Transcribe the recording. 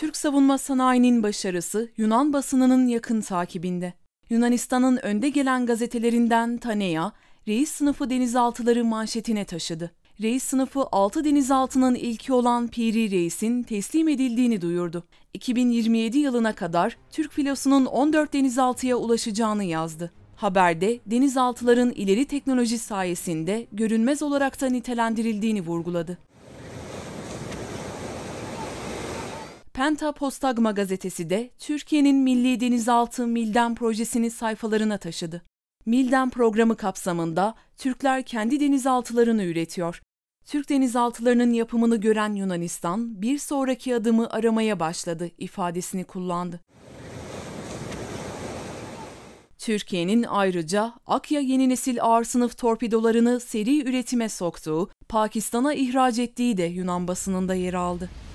Türk savunma sanayinin başarısı Yunan basınının yakın takibinde. Yunanistan'ın önde gelen gazetelerinden Taneya, reis sınıfı denizaltıları manşetine taşıdı. Reis sınıfı 6 denizaltının ilki olan Piri Reis'in teslim edildiğini duyurdu. 2027 yılına kadar Türk filosunun 14 denizaltıya ulaşacağını yazdı. Haberde denizaltıların ileri teknoloji sayesinde görünmez olarak da nitelendirildiğini vurguladı. Penta Postagma gazetesi de Türkiye'nin Milli Denizaltı Milden projesini sayfalarına taşıdı. Milden programı kapsamında Türkler kendi denizaltılarını üretiyor. Türk denizaltılarının yapımını gören Yunanistan bir sonraki adımı aramaya başladı ifadesini kullandı. Türkiye'nin ayrıca Akya yeni nesil ağır sınıf torpidolarını seri üretime soktuğu, Pakistan'a ihraç ettiği de Yunan basınında yer aldı.